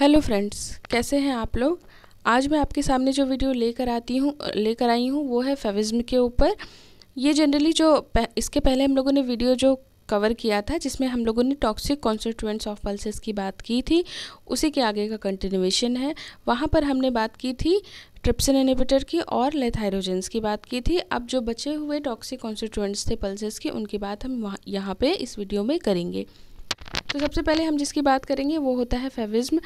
hello friends कैसे हैं आप लोग आज मैं आपके सामने जो वीडियो लेकर आती हूँ लेकर आई हूँ वो है फेविज्म के ऊपर ये जनरली जो पह, इसके पहले हम लोगों ने वीडियो जो कवर किया था जिसमें हम लोगों ने टॉक्सिक कॉन्स्टिट्यूएंट्स ऑफ पल्सेस की बात की थी उसी के आगे का कंटिन्यूएशन है वहाँ पर हमने बात की थी ट्रिप्सिन इनिबिटर की और लेथायरोजेंस की बात की थी अब जो बचे हुए टॉक्सिक कॉन्स्टिट्यूएंट्स थे पल्सेस की उनकी बात हम वहाँ यहाँ पर इस वीडियो में करेंगे तो सबसे पहले हम जिसकी बात करेंगे वो होता है फेविज़्म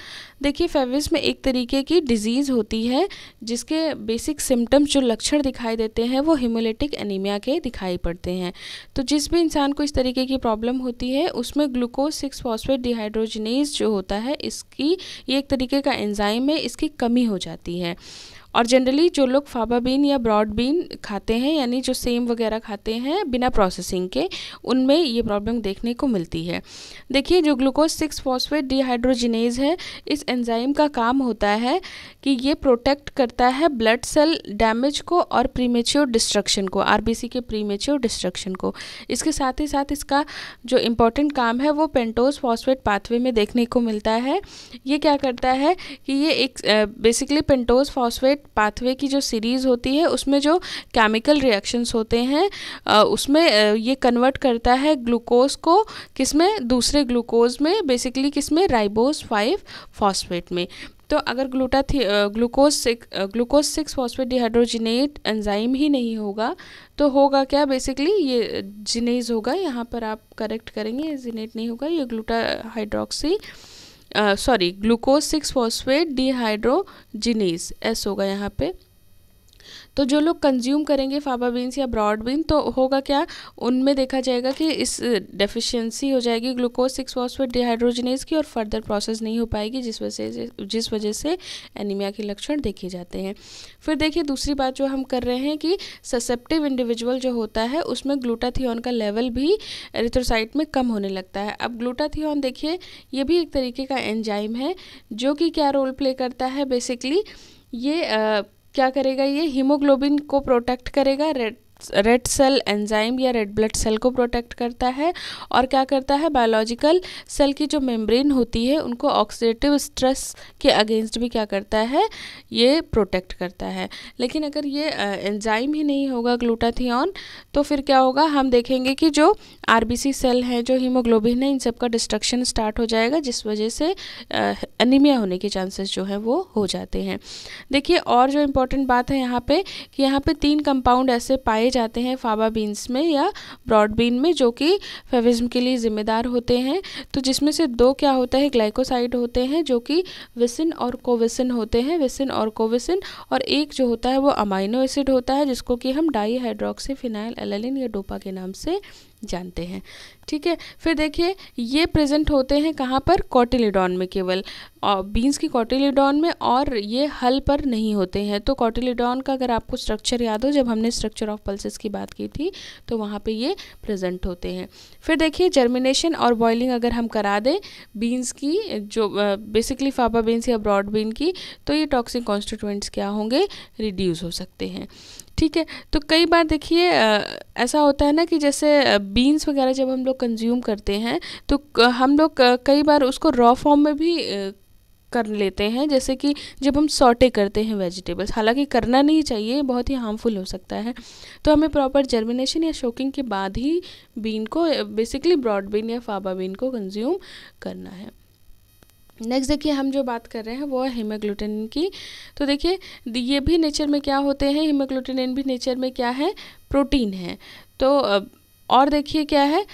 देखिए फेविज़्म एक तरीके की डिजीज़ होती है जिसके बेसिक सिम्टम्स जो लक्षण दिखाई देते हैं वो हिमोलेटिक एनीमिया के दिखाई पड़ते हैं तो जिस भी इंसान को इस तरीके की प्रॉब्लम होती है उसमें ग्लूकोज सिक्स फॉस्फेट डिहाइड्रोजिनेस जो होता है इसकी ये एक तरीके का एंजाइम है इसकी कमी हो जाती है और जनरली जो लोग फाबा बीन या ब्रॉड बीन खाते हैं यानी जो सेम वगैरह खाते हैं बिना प्रोसेसिंग के उनमें ये प्रॉब्लम देखने को मिलती है देखिए जो ग्लूकोज सिक्स फॉस्फेट डिहाइड्रोजिनेज है इस एंजाइम का काम होता है कि ये प्रोटेक्ट करता है ब्लड सेल डैमेज को और प्रीमेच्योर डिस्ट्रक्शन को आर के प्रीमेच्योर डिस्ट्रक्शन को इसके साथ ही साथ इसका जो इम्पोर्टेंट काम है वो पेंटोज फॉस्फेट पाथवे में देखने को मिलता है ये क्या करता है कि ये एक बेसिकली पेंटोज फॉस्फेट पाथवे की जो सीरीज़ होती है उसमें जो केमिकल रिएक्शंस होते हैं उसमें ये कन्वर्ट करता है ग्लूकोज को किस में दूसरे ग्लूकोज में बेसिकली किस में राइबोज फाइव फॉस्फेट में तो अगर ग्लूटा थी glucose six glucose six phosphate dehydrogenase enzyme ही नहीं होगा तो होगा क्या बेसिकली ये जिनेज होगा यहाँ पर आप करेक्ट करेंगे जिनेट नहीं होगा ये gluta hydroxy sorry glucose six phosphate dehydrogenase एस होगा यहाँ पे तो जो लोग कंज्यूम करेंगे फाबा बीन्स या ब्रॉड बीन तो होगा क्या उनमें देखा जाएगा कि इस डेफिशिएंसी हो जाएगी ग्लूकोज सिक्स फॉस्फेट डिहाइड्रोजनेज की और फर्दर प्रोसेस नहीं हो पाएगी जिस वजह से जिस वजह से एनीमिया के लक्षण देखे जाते हैं फिर देखिए दूसरी बात जो हम कर रहे हैं कि ससेप्टिव इंडिविजुअल जो होता है उसमें ग्लूटाथियोन का लेवल भी एरिथ्रोसाइट में कम होने लगता है अब ग्लूटाथियोन देखिए ये भी एक तरीके का एंजाइम है जो कि क्या रोल प्ले करता है बेसिकली ये क्या करेगा ये हीमोग्लोबिन को प्रोटेक्ट करेगा रेड रेड सेल एंजाइम या रेड ब्लड सेल को प्रोटेक्ट करता है और क्या करता है बायोलॉजिकल सेल की जो मेम्ब्रेन होती है उनको ऑक्सीडेटिव स्ट्रेस के अगेंस्ट भी क्या करता है ये प्रोटेक्ट करता है लेकिन अगर ये एंजाइम ही नहीं होगा ग्लूटाथियन तो फिर क्या होगा हम देखेंगे कि जो आर सेल हैं जो हीमोग्लोबिन है इन सब का डिस्ट्रक्शन स्टार्ट हो जाएगा जिस वजह से एनीमिया होने के चांसेस जो है वो हो जाते हैं देखिए और जो इम्पोर्टेंट बात है यहाँ पे कि यहाँ पे तीन कंपाउंड ऐसे पाए जाते हैं फाबा बीन्स में या ब्रॉड बीन में जो कि फेविज्म के लिए ज़िम्मेदार होते हैं तो जिसमें से दो क्या होता है ग्लाइकोसाइड होते हैं जो कि विसिन और कोविसिन होते हैं विसिन और कोविसिन और एक जो होता है वो अमाइनो एसिड होता है जिसको कि हम डाई हाइड्रोक्सी फिनाइल एलेलिन या डोपा के नाम से जानते हैं ठीक है फिर देखिए ये प्रेजेंट होते हैं कहाँ पर कॉटिलिडॉन में केवल बीन्स की कॉटिलिडॉन में और ये हल पर नहीं होते हैं तो कॉटिलिडॉन का अगर आपको स्ट्रक्चर याद हो जब हमने स्ट्रक्चर ऑफ पल्सेस की बात की थी तो वहाँ पे ये प्रेजेंट होते हैं फिर देखिए जर्मिनेशन और बॉइलिंग अगर हम करा दें बीन्स की जो बेसिकली फापा बीन्स या ब्रॉड बीन की तो ये टॉक्सिक कॉन्स्टिटेंट्स क्या होंगे रिड्यूज़ हो सकते हैं ठीक है तो कई बार देखिए ऐसा होता है ना कि जैसे बीन्स वगैरह जब हम लोग कंज्यूम करते हैं तो हम लोग कई बार उसको रॉ फॉर्म में भी कर लेते हैं जैसे कि जब हम सॉटे करते हैं वेजिटेबल्स हालांकि करना नहीं चाहिए बहुत ही हार्मफुल हो सकता है तो हमें प्रॉपर जर्मिनेशन या शोकिंग के बाद ही बीन को बेसिकली ब्रॉड बीन या फाबा बीन को कंज्यूम करना है नेक्स्ट देखिए हम जो बात कर रहे हैं वो है हीमाग्लूटेनिन की तो देखिए ये भी नेचर में क्या होते हैं हीमाग्लूटेनिन भी नेचर में क्या है प्रोटीन है तो और देखिए क्या है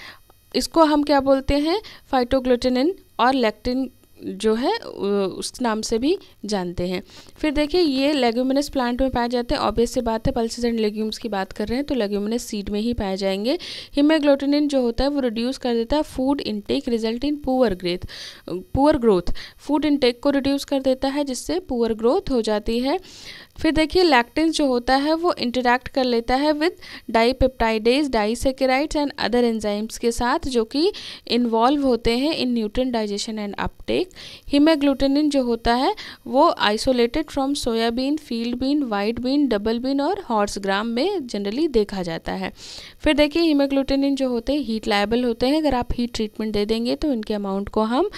इसको हम क्या बोलते हैं फाइटोग्लूटेनिन और लैक्टिन जो है उस नाम से भी जानते हैं फिर देखिए ये लेग्यूमिनस प्लांट में पाए जाते हैं ऑब्वियस से बात है पल्सिस एंड लेग्यूम्स की बात कर रहे हैं तो लेग्यूमिनस सीड में ही पाए जाएंगे हिमेग्लोटिनिन जो होता है वो रिड्यूस कर देता है food intake result in poor growth poor growth food intake को रिड्यूस कर देता है जिससे पुअर ग्रोथ हो जाती है फिर देखिए लैक्टिन जो होता है वो इंटरेक्ट कर लेता है with dipeptidase disaccharides and other enzymes के साथ जो कि इन्वॉल्व होते हैं in nutrient digestion and uptake haemagglutinin जो होता है वो isolated from soybean field bean white bean double bean और हॉर्स ग्राम में जनरली देखा जाता है फिर देखिए हिमाग्लूटेनिन जो होते हैं हीट लाइबल होते हैं अगर आप हीट ट्रीटमेंट दे देंगे तो इनके अमाउंट को हम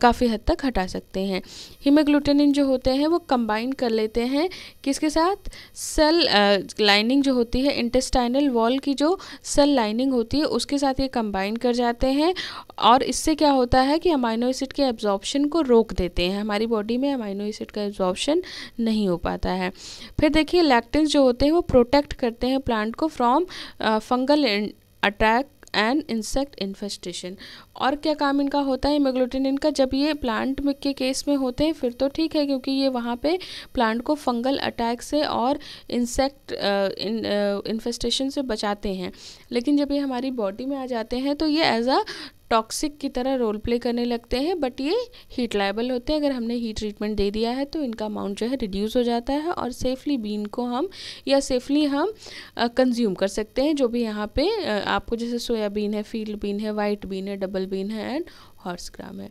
काफ़ी हद तक हटा सकते हैं हिमाग्लूटेनिन जो होते हैं वो कंबाइन कर लेते हैं किसके साथ सेल लाइनिंग जो होती है इंटेस्टाइनल वॉल की जो सेल लाइनिंग होती है उसके साथ ये कंबाइन कर जाते हैं और इससे क्या होता है कि अमाइनो एसिड के एब्जॉर्प्शन को रोक देते हैं हमारी बॉडी में अमाइनो एसिड का एब्जॉर्बशन नहीं हो पाता है फिर देखिए लैक्टिन जो होते हैं वो प्रोटेक्ट करते हैं प्लांट को from fungal attack and insect infestation और क्या काम इनका होता है मेग्लोटिनिन इनका जब ये प्लांट में के केस में होते हैं फिर तो ठीक है क्योंकि ये वहाँ पे प्लांट को फंगल अटैक से और इंसेक्ट इन्फेस्टेशन uh, uh, से बचाते हैं लेकिन जब ये हमारी बॉडी में आ जाते हैं तो ये एज अ टॉक्सिक की तरह रोल प्ले करने लगते हैं बट ये हीट लाइबल होते हैं अगर हमने हीट ट्रीटमेंट दे दिया है तो इनका अमाउंट जो है रिड्यूस हो जाता है और सेफली बीन को हम या सेफली हम कंज्यूम कर सकते हैं जो भी यहाँ पे आपको जैसे सोयाबीन है फील्ड बीन है वाइट बीन है डबल बीन है एंड हॉर्स ग्राम है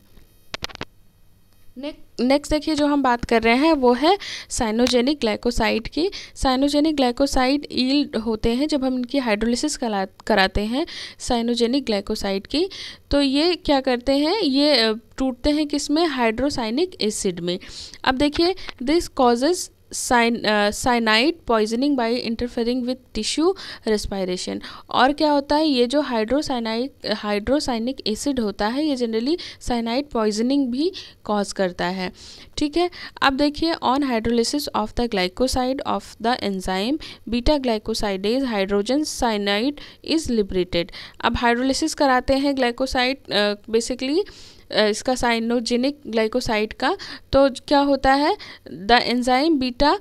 नेक्स्ट देखिए जो हम बात कर रहे हैं वो है साइनोजेनिक ग्लाइकोसाइड की साइनोजेनिक ग्लाइकोसाइड ईल्ड होते हैं जब हम इनकी हाइड्रोलिसिस करा कराते हैं साइनोजेनिक ग्लाइकोसाइड की तो ये क्या करते हैं ये टूटते हैं किसमें हाइड्रोसाइनिक एसिड में अब देखिए this causes cyanide poisoning by interfering with tissue respiration और क्या होता है ये जो हाइड्रोसाइनाइक हाइड्रोसाइनिक एसिड होता है ये जनरली साइनाइड पॉइजनिंग भी कॉज करता है ठीक है अब देखिए on hydrolysis of the glycoside of the enzyme beta glycosidase hydrogen cyanide is liberated अब हाइड्रोलिसिस कराते हैं ग्लाइकोसाइड बेसिकली uh, इसका साइनोजेनिक ग्लाइकोसाइड का तो क्या होता है the enzyme beta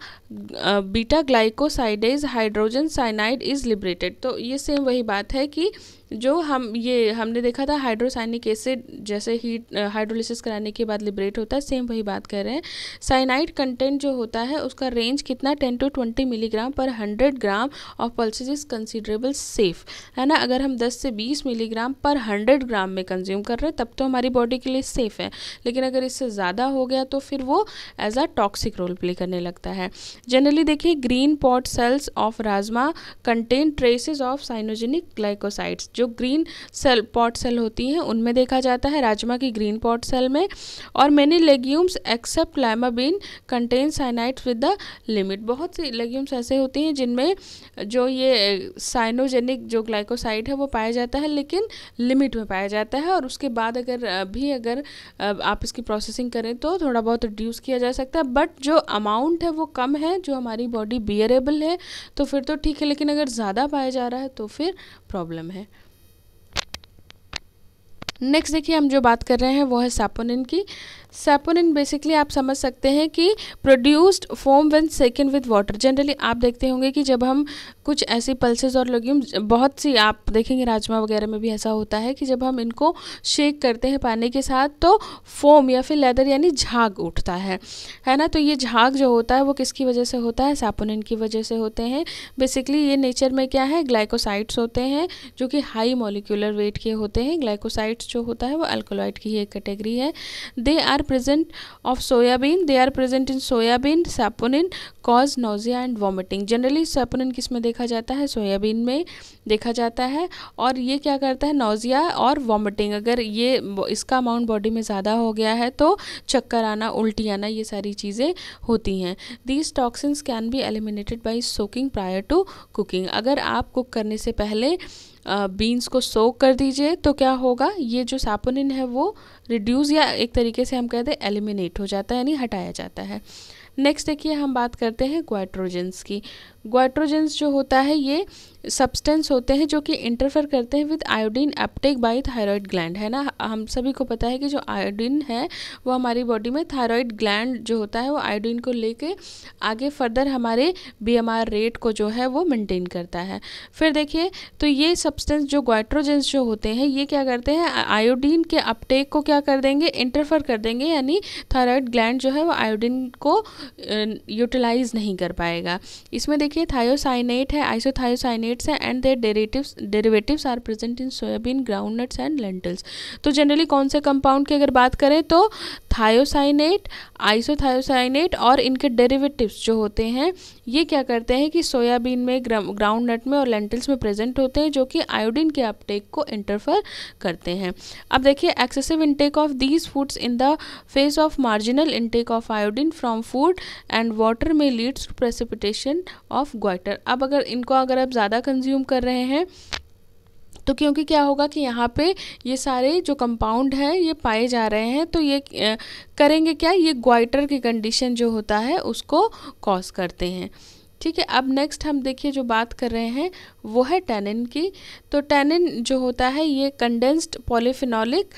beta glycosidase hydrogen cyanide is liberated तो ये सेम वही बात है कि जो हम ये हमने देखा था हाइड्रोसाइनिक एसिड जैसे हीट हाइड्रोलिसिस कराने के बाद लिबरेट होता है सेम वही बात कर रहे हैं साइनाइड कंटेंट जो होता है उसका रेंज कितना ten to twenty milligram per hundred gram of pulses is considerable safe है ना अगर हम दस से बीस मिलीग्राम पर हंड्रेड ग्राम में कंज्यूम कर रहे हैं तब तो हमारी बॉडी के लिए सेफ़ है लेकिन अगर इससे ज़्यादा हो गया तो फिर वो as a toxic role play करने लगता है जनरली देखिए green pod cells of rajma contain traces of cyanogenic glycosides जो ग्रीन सेल पॉट सेल होती हैं उनमें देखा जाता है राजमा की ग्रीन पॉट सेल में और many legumes except lima bean bean contain cyanide with the limit बहुत सी लेग्यूम्स ऐसे होती हैं जिनमें जो ये साइनोजेनिक जो ग्लाइकोसाइड है वो पाया जाता है लेकिन लिमिट में पाया जाता है और उसके बाद अगर भी अगर आप इसकी प्रोसेसिंग करें तो थोड़ा बहुत रिड्यूस किया जा सकता है बट जो अमाउंट है वो कम है जो हमारी बॉडी बियरेबल है तो फिर तो ठीक है लेकिन अगर ज़्यादा पाया जा रहा है तो फिर प्रॉब्लम है नेक्स्ट देखिए हम जो बात कर रहे हैं वो है सैपोनिन की सेपोनिन बेसिकली आप समझ सकते हैं कि produced foam when second with water generally आप देखते होंगे कि जब हम कुछ ऐसी पल्सेस और लेग्यूम बहुत सी आप देखेंगे राजमा वगैरह में भी ऐसा होता है कि जब हम इनको शेक करते हैं पानी के साथ तो फोम या फिर लेदर यानी झाग उठता है है ना तो ये झाग जो होता है वो किसकी वजह से होता है सेपोनिन की वजह से होते हैं बेसिकली ये नेचर में क्या है ग्लाइकोसाइड्स होते हैं जो कि हाई मोलिकुलर वेट के होते हैं ग्लाइकोसाइड्स जो होता है वो अल्कोलाइड की ही एक कैटेगरी है they are present of soybean they are present in soybean saponin cause nausea and vomiting generally saponin किस में देखा जाता है सोयाबीन में देखा जाता है और ये क्या करता है नोज़िया और वॉमिटिंग अगर ये इसका अमाउंट बॉडी में ज़्यादा हो गया है तो चक्कर आना उल्टी आना ये सारी चीज़ें होती हैं these toxins can be eliminated by soaking prior to cooking अगर आप कुक करने से पहले बीन्स को सोक कर दीजिए तो क्या होगा ये जो सापोनिन है वो रिड्यूस या एक तरीके से हम कहते हैं एलिमिनेट हो जाता है यानी हटाया जाता है नेक्स्ट देखिए हम बात करते हैं क्वाइट्रोजेंस की ग्वाइट्रोजेंस जो होता है ये सब्सटेंस होते हैं जो कि इंटरफेयर करते हैं with iodine uptake by thyroid gland है ना हम सभी को पता है कि जो आयोडीन है वो हमारी बॉडी में थायरॉयड ग्लैंड जो होता है वो आयोडीन को लेके आगे फर्दर हमारे बीएमआर रेट को जो है वो मेंटेन करता है फिर देखिए तो ये सब्सटेंस जो ग्वाइट्रोजेंस जो होते हैं ये क्या करते हैं आयोडीन के अपटेक को क्या कर देंगे इंटरफेयर कर देंगे यानी थायरॉयड ग्लैंड जो है वो आयोडीन को यूटिलाइज नहीं कर पाएगा इसमें देखिए देखिए थायोसाइनेट है आइसोथायोसाइनेट्स हैं and there derivatives derivatives are present in soybean groundnuts and lentils तो जनरली कौन से कंपाउंड की अगर बात करें तो थायोसाइनेट आइसोथायोसाइनेट और इनके डेरेवेटिव जो होते हैं ये क्या करते हैं कि सोयाबीन में ग्राउंड नट में और लेंटल्स में प्रेजेंट होते हैं जो कि आयोडीन के अपटेक को इंटरफर करते हैं अब देखिए excessive intake of these foods in the face of marginal intake of iodine from food and water में leads to precipitation of goitre अब अगर इनको अगर आप ज़्यादा कंज्यूम कर रहे हैं तो क्योंकि क्या होगा कि यहाँ पे ये सारे जो कंपाउंड हैं ये पाए जा रहे हैं तो ये करेंगे क्या ये ग्वाइटर की कंडीशन जो होता है उसको कॉज करते हैं ठीक है अब नेक्स्ट हम देखिए जो बात कर रहे हैं वो है टैनिन की तो टेनिन जो होता है ये कंडेंस्ड पॉलीफिनॉलिक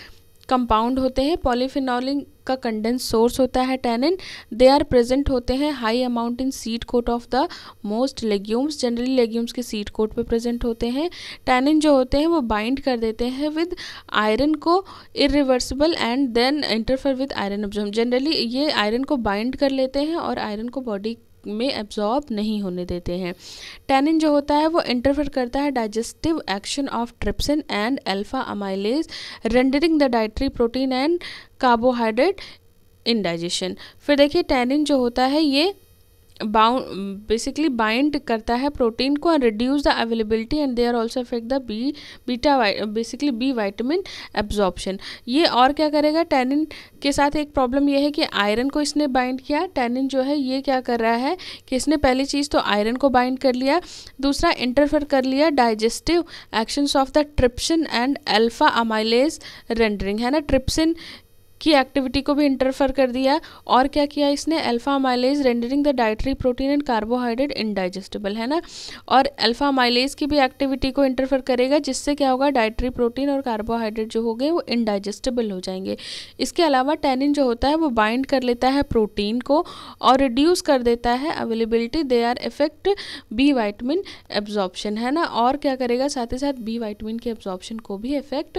कंपाउंड होते हैं पॉलीफिनॉलिन का कंडेंस सोर्स होता है टैनिन दे आर प्रेजेंट होते हैं high amount in seed coat of the most legumes generally legumes के सीड कोट पे प्रेजेंट होते हैं टैनिन जो होते हैं वो बाइंड कर देते हैं विद आयरन को irreversible and then interfere with iron absorb generally ये आयरन को बाइंड कर लेते हैं और आयरन को बॉडी में एब्जॉर्ब नहीं होने देते हैं टैनिन जो होता है वो इंटरफेयर करता है digestive action of trypsin and alpha amylase rendering the dietary protein and carbohydrate indigestion फिर देखिए टैनिन जो होता है ये बाउंड बेसिकली बाइंड करता है प्रोटीन को and reduce the availability and they are also affect the B beta basically B vitamin absorption ये और क्या करेगा टैनिन के साथ एक प्रॉब्लम यह है कि आयरन को इसने बाइंड किया टैनिन जो है ये क्या कर रहा है कि इसने पहली चीज़ तो आयरन को बाइंड कर लिया दूसरा इंटरफेयर कर लिया digestive actions of the trypsin and alpha amylase rendering है ना ट्रिप्सिन की एक्टिविटी को भी इंटरफेयर कर दिया और क्या किया इसने alpha amylase rendering the dietary protein and carbohydrate indigestible है ना और अल्फा माइलेज की भी एक्टिविटी को इंटरफेयर करेगा जिससे क्या होगा डाइटरी प्रोटीन और कार्बोहाइड्रेट जो हो गए वो इनडाइजेस्टेबल हो जाएंगे इसके अलावा टेनिन जो होता है वो बाइंड कर लेता है प्रोटीन को और रिड्यूस कर देता है availability they are effect B vitamin absorption है ना और क्या करेगा साथ ही साथ बी वाइटमिन के एब्जॉर्बशन को भी इफेक्ट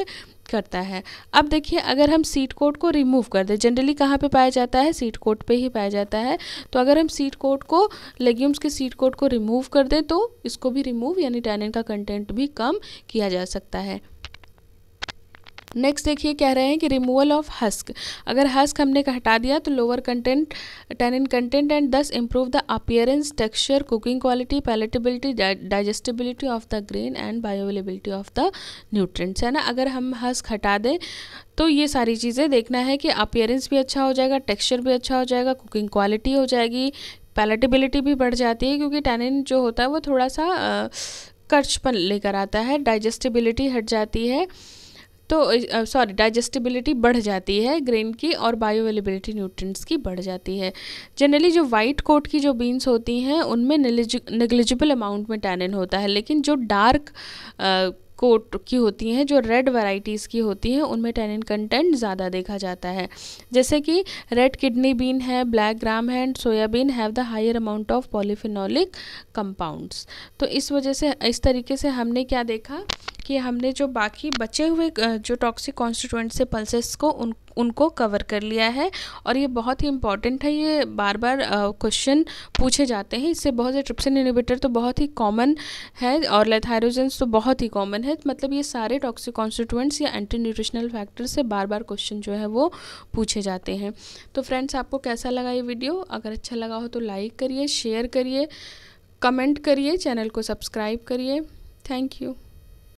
करता है अब देखिए अगर हम सीट कोट को रिमूव कर दें जनरली कहाँ पे पाया जाता है सीट कोट पे ही पाया जाता है तो अगर हम सीट कोट को लेग्यूम्स के सीट कोट को रिमूव कर दें तो इसको भी रिमूव यानी टैनिन का कंटेंट भी कम किया जा सकता है नेक्स्ट देखिए कह रहे हैं कि रिमूवल ऑफ हस्क अगर हस्क हमने हटा दिया तो lower content tannin content and thus improve the appearance texture cooking quality palatability digestibility of the grain and bioavailability of the nutrients है ना अगर हम हस्क हटा दें तो ये सारी चीज़ें देखना है कि अपियरेंस भी अच्छा हो जाएगा टेक्स्चर भी अच्छा हो जाएगा कुकिंग क्वालिटी हो जाएगी पैलेटेबिलिटी भी बढ़ जाती है क्योंकि टेनिन जो होता है वो थोड़ा सा कर्चपन लेकर आता है डाइजेस्टिबिलिटी हट जाती है तो सॉरी डाइजेस्टिबिलिटी बढ़ जाती है ग्रेन की और बायो अवेलेबिलिटी न्यूट्रिएंट्स की बढ़ जाती है जनरली जो वाइट कोट की जो बीन्स होती हैं उनमें निगलिजिबल अमाउंट में टैनिन होता है लेकिन जो डार्क कोट की होती हैं जो रेड वैरायटीज़ की होती हैं उनमें टेनिन कंटेंट ज़्यादा देखा जाता है जैसे कि रेड किडनी बीन है ब्लैक ग्राम है and soybean have the higher amount of polyphenolic compounds तो इस वजह से इस तरीके से हमने क्या देखा कि हमने जो बाकी बचे हुए जो टॉक्सिक कॉन्स्टिटेंट से पल्सेस को उन उनको कवर कर लिया है और ये बहुत ही इंपॉर्टेंट है ये बार बार क्वेश्चन पूछे जाते हैं इससे बहुत से ट्रिप्सिन इनिबेटर तो बहुत ही कॉमन है और लेथायरोजेंस तो बहुत ही कॉमन है मतलब ये सारे टॉक्सिक कॉन्स्टिटेंट्स या एंटी न्यूट्रिशनल फैक्टर से बार बार क्वेश्चन जो है वो पूछे जाते हैं तो फ्रेंड्स आपको कैसा लगा ये वीडियो अगर अच्छा लगा हो तो लाइक करिए शेयर करिए कमेंट करिए चैनल को सब्सक्राइब करिए थैंक यू